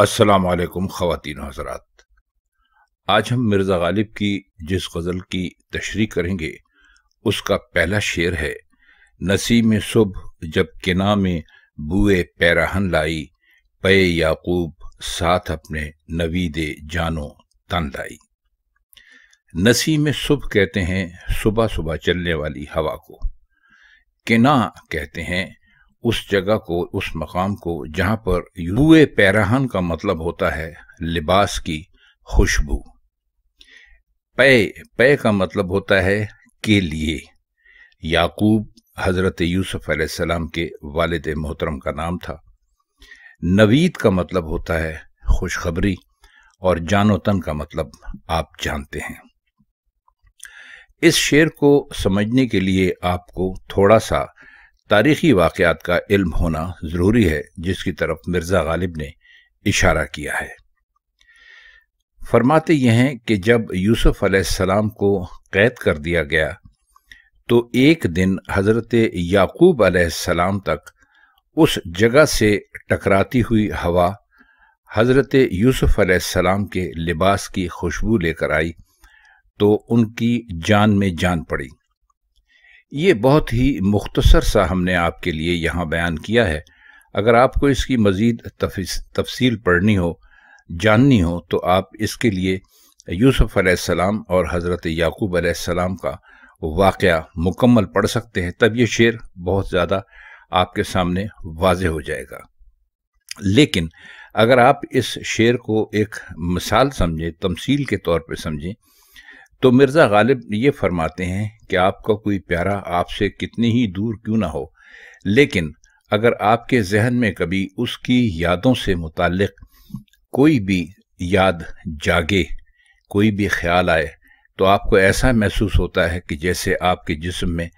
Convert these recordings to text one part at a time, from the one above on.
असलकम ख़वान हजरात आज हम मिर्ज़ा गालिब की जिस गज़ल की तशरी करेंगे उसका पहला शेर है नसीम सुबह जब किना में बुए पैराहन लाई पे याकूब साथ अपने नवीदे जानो तन लाई नसीम सुबह कहते हैं सुबह सुबह चलने वाली हवा को किना कहते हैं उस जगह को उस मकाम को जहां पर यूए पैराहन का मतलब होता है लिबास की खुशबू पै पै का मतलब होता है के लिए याकूब हज़रत यूसुफ अलैहिस्सलाम के वालिद मोहतरम का नाम था नवीद का मतलब होता है खुशखबरी और जानो तन का मतलब आप जानते हैं इस शेर को समझने के लिए आपको थोड़ा सा तारीखी वाक़ात का इल्म होना ज़रूरी है जिसकी तरफ मिर्ज़ा गालिब ने इशारा किया है फरमाते यह हैं कि जब यूसुफ़ अलैहिस्सलाम को कैद कर दिया गया तो एक दिन हज़रत याकूब अलैहिस्सलाम तक उस जगह से टकराती हुई हवा हज़रत यूसुफ़ अलैहिस्सलाम के लिबास की खुशबू लेकर आई तो उनकी जान में जान पड़ी ये बहुत ही मुख्तसर सा हमने आपके लिए यहाँ बयान किया है अगर आपको इसकी मज़ीद तफसील पढ़नी हो जाननी हो तो आप इसके लिए यूसुफ़ अलैहिस्सलाम और हज़रत याकूब अलैहिस्सलाम का वाक़ मुकम्मल पढ़ सकते हैं तब ये शेर बहुत ज़्यादा आपके सामने वाज हो जाएगा लेकिन अगर आप इस शेर को एक मिसाल समझें तमसील के तौर पर समझें तो मिर्ज़ा गालिब ये फरमाते हैं कि आपका कोई प्यारा आपसे कितनी ही दूर क्यों ना हो लेकिन अगर आपके जहन में कभी उसकी यादों से मुतक कोई भी याद जागे कोई भी ख्याल आए तो आपको ऐसा महसूस होता है कि जैसे आपके जिस्म में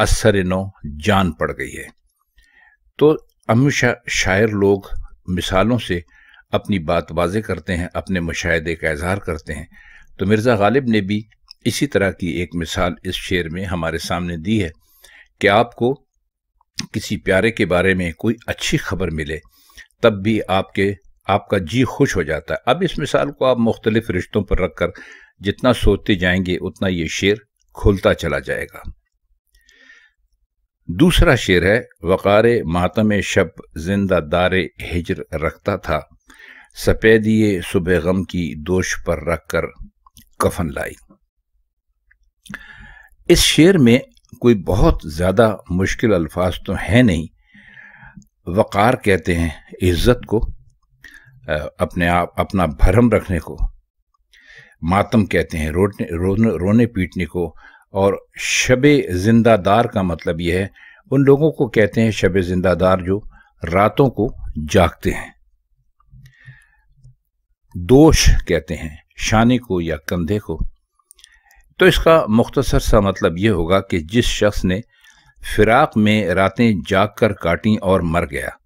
असर नो जान पड़ गई है तो हमेशा शायर लोग मिसालों से अपनी बात वाजे करते हैं अपने मुशाहदे का इजहार करते हैं तो मिर्ज़ा गालिब ने भी इसी तरह की एक मिसाल इस शेर में हमारे सामने दी है कि आपको किसी प्यारे के बारे में कोई अच्छी खबर मिले तब भी आपके आपका जी खुश हो जाता है अब इस मिसाल को आप मुख्तलिफ रिश्तों पर रखकर जितना सोचते जाएंगे उतना ये शेर खुलता चला जाएगा दूसरा शेर है वक़ार मातम शब जिंदा दार हिजर रखता था सफेदिए सुबह गम की दोष पर रख कर कफन लाई इस शेर में कोई बहुत ज़्यादा मुश्किल अल्फाज तो है नहीं वक़ार कहते हैं इज़्ज़त को अपने आप अपना भरम रखने को मातम कहते हैं रोने रोने रोने पीटने को और शब जिंदादार का मतलब यह है उन लोगों को कहते हैं शब जिंदादार जो रातों को जागते हैं दोष कहते हैं शानी को या कंधे को तो इसका मुख्तसर सा मतलब ये होगा कि जिस शख्स ने फिराक में रातें जाग कर काटी और मर गया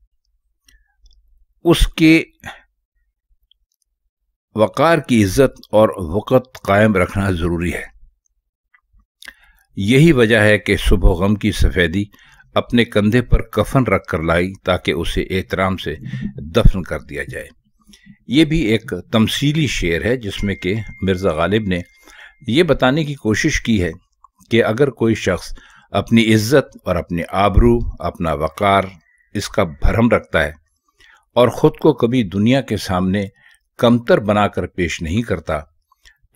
उसके वक़ार की इज्जत और वक़्त कायम रखना ज़रूरी है यही वजह है कि सुबह गम की सफ़ेदी अपने कंधे पर कफन रख कर लाई ताकि उसे एहतराम से दफन कर दिया जाए ये भी एक तमसीली शेर है जिसमें कि मिर्ज़ा गालिब ने यह बताने की कोशिश की है कि अगर कोई शख्स अपनी इज्जत और अपने आबरू अपना वक़ार इसका भरम रखता है और ख़ुद को कभी दुनिया के सामने कमतर बनाकर पेश नहीं करता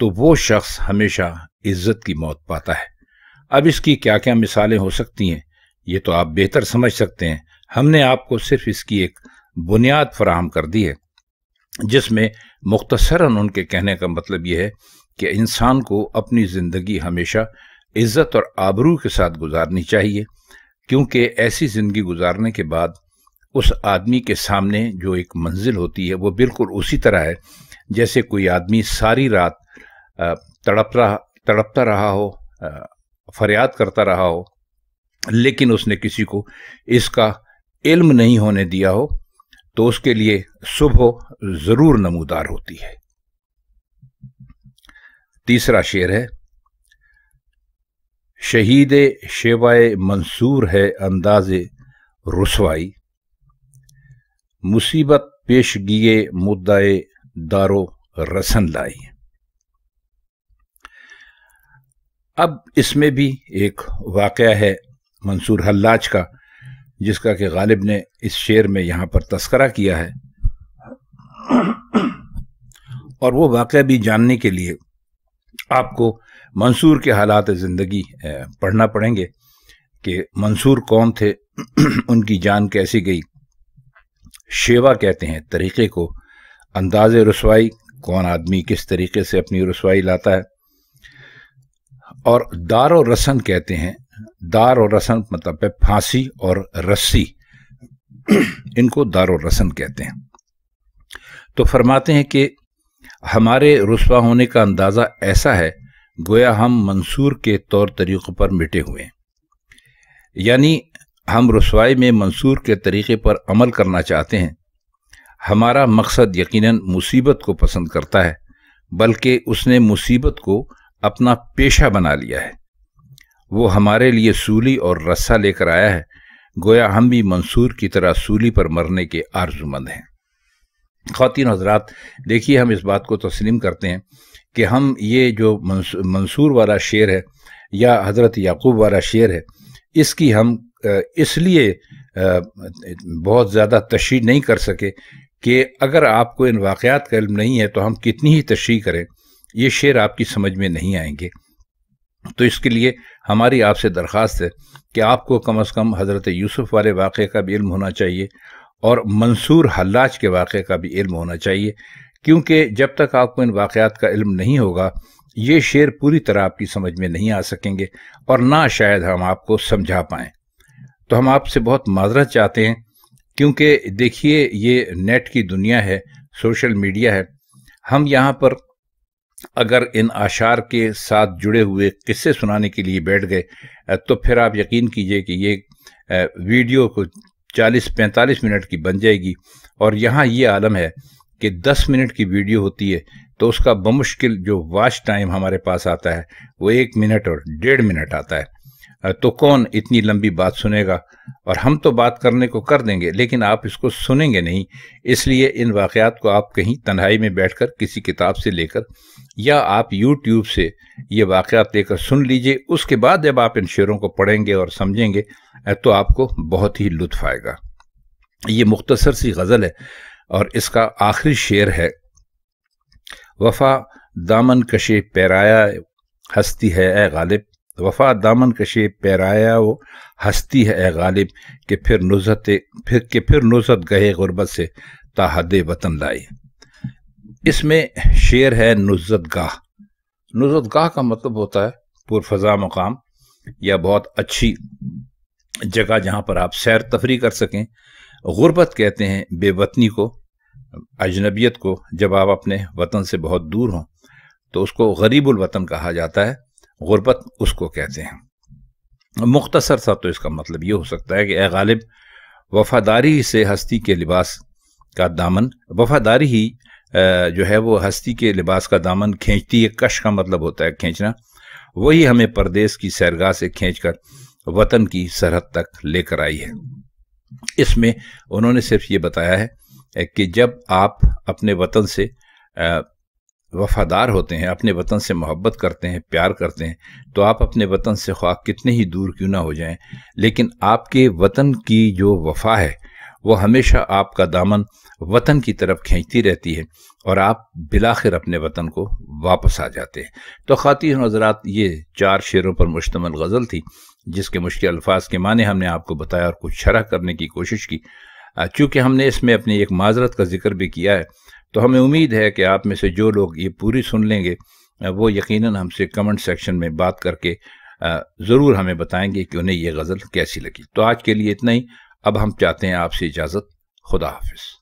तो वो शख्स हमेशा इज्जत की मौत पाता है अब इसकी क्या क्या मिसालें हो सकती हैं ये तो आप बेहतर समझ सकते हैं हमने आपको सिर्फ इसकी एक बुनियाद फराहम कर दी है जिसमें मुख्तसरा उनके कहने का मतलब यह है कि इंसान को अपनी ज़िंदगी हमेशा इज़्ज़त और आबरू के साथ गुजारनी चाहिए क्योंकि ऐसी ज़िंदगी गुजारने के बाद उस आदमी के सामने जो एक मंजिल होती है वो बिल्कुल उसी तरह है जैसे कोई आदमी सारी रात तड़प रहा तड़पता रहा हो फरियाद करता रहा हो लेकिन उसने किसी को इसका इल्म नहीं होने दिया हो तो उसके लिए सुबह जरूर नमूदार होती है तीसरा शेर है शहीद शेवाए मंसूर है अंदाज रसवाई मुसीबत पेश गिए मुद्दाए दारो रसन लाई अब इसमें भी एक वाक़ है मंसूर हल्लाज का जिसका कि गालिब ने इस शेर में यहाँ पर तस्करा किया है और वो वाक़ भी जानने के लिए आपको मंसूर के हालात ज़िंदगी पढ़ना पड़ेंगे कि मंसूर कौन थे उनकी जान कैसी गई शेवा कहते हैं तरीक़े को अंदाज रसवाई कौन आदमी किस तरीके से अपनी रसवाई लाता है और दार और रसन कहते हैं दार और रसन मतलब है फांसी और रस्सी इनको दार और रसन कहते हैं तो फरमाते हैं कि हमारे रसवा होने का अंदाज़ा ऐसा है गोया हम मंसूर के तौर तरीक़ों पर मिटे हुए हैं यानी हम रसवाई में मंसूर के तरीक़े पर अमल करना चाहते हैं हमारा मकसद यकीनन मुसीबत को पसंद करता है बल्कि उसने मुसीबत को अपना पेशा बना लिया है वो हमारे लिए सूली और रस्सा लेकर आया है गोया हम भी मंसूर की तरह सूली पर मरने के आर्जुमंद हैं खातिन हजरात देखिए हम इस बात को तस्लीम करते हैं कि हम ये जो मंसूर वाला शेर है या हज़रत याकूब वाला शेर है इसकी हम इसलिए बहुत ज़्यादा तशी नहीं कर सके कि अगर आपको इन वाक़ात का इल्म नहीं है तो हम कितनी ही तशी करें ये शेर आपकी समझ में नहीं आएंगे तो इसके लिए हमारी आपसे दरख्वास्त है कि आपको कम अज़ कम हज़रत यूसुफ़ वाले वाक़े का भी इल्म होना चाहिए और मंसूर हल्लाज के वाक़े का भी इल्म होना चाहिए क्योंकि जब तक आपको इन वाक़ात का इल्म नहीं होगा ये शेर पूरी तरह आपकी समझ में नहीं आ सकेंगे और ना शायद हम आपको समझा पाएँ तो हम आपसे बहुत माजरत चाहते हैं क्योंकि देखिए ये नेट की दुनिया है सोशल मीडिया है हम यहाँ पर अगर इन आशार के साथ जुड़े हुए किस्से सुनाने के लिए बैठ गए तो फिर आप यकीन कीजिए कि ये वीडियो को 40-45 मिनट की बन जाएगी और यहाँ ये आलम है कि 10 मिनट की वीडियो होती है तो उसका बमुश्किल जो वाच टाइम हमारे पास आता है वो एक मिनट और डेढ़ मिनट आता है तो कौन इतनी लंबी बात सुनेगा और हम तो बात करने को कर देंगे लेकिन आप इसको सुनेंगे नहीं इसलिए इन वाक़ात को आप कहीं तन्हाई में बैठकर किसी किताब से लेकर या आप यूट्यूब से ये वाक़ात लेकर सुन लीजिए उसके बाद जब आप इन शेरों को पढ़ेंगे और समझेंगे तो आपको बहुत ही लुत्फ आएगा ये मुख्तसर सी गज़ल है और इसका आखिरी शेर है वफा दामन कशे पैराया हस्ती है ए गालिब वफा दामन कशे पैराया वो हस्ती है ए गालिब के फिर नुसरत फिर के फिर नुसरत गहे गुरबत से ताहद वतन लाई इसमें शेर है नुसरत गाह नुसरत गाह का मतलब होता है पुरफजा मकाम या बहुत अच्छी जगह जहाँ पर आप सैर तफरी कर सकें गुरबत कहते हैं बेवतनी को अजनबियत को जब आप अपने वतन से बहुत दूर हों तो उसको गरीबुल वतन कहा जाता है गुरबत उसको कहते हैं मुख्तसर सा तो इसका मतलब ये हो सकता है कि ए गालिब वफादारी से हस्ती के लिबास का दामन वफादारी ही जो है वो हस्ती के लिबास का दामन खींचती है कश का मतलब होता है खींचना वही हमें परदेस की सैरगाह से खींचकर वतन की सरहद तक लेकर आई है इसमें उन्होंने सिर्फ ये बताया है कि जब आप अपने वतन से वफादार होते हैं अपने वतन से मोहब्बत करते हैं प्यार करते हैं तो आप अपने वतन से ख्वाह कितने ही दूर क्यों ना हो जाएं लेकिन आपके वतन की जो वफा है वो हमेशा आपका दामन वतन की तरफ खींचती रहती है और आप बिलाखिर अपने वतन को वापस आ जाते हैं तो खातिर हजरात ये चार शेरों पर मुश्तमल गज़ल थी जिसके मुश्किल अल्फाज के माने हमने आपको बताया और कुछ शरह करने की कोशिश की चूँकि हमने इसमें अपनी एक माजरत का जिक्र भी किया है तो हमें उम्मीद है कि आप में से जो लोग ये पूरी सुन लेंगे वो यकीनन हमसे कमेंट सेक्शन में बात करके ज़रूर हमें बताएंगे कि उन्हें यह गज़ल कैसी लगी तो आज के लिए इतना ही अब हम चाहते हैं आपसे इजाज़त खुदा हाफिज़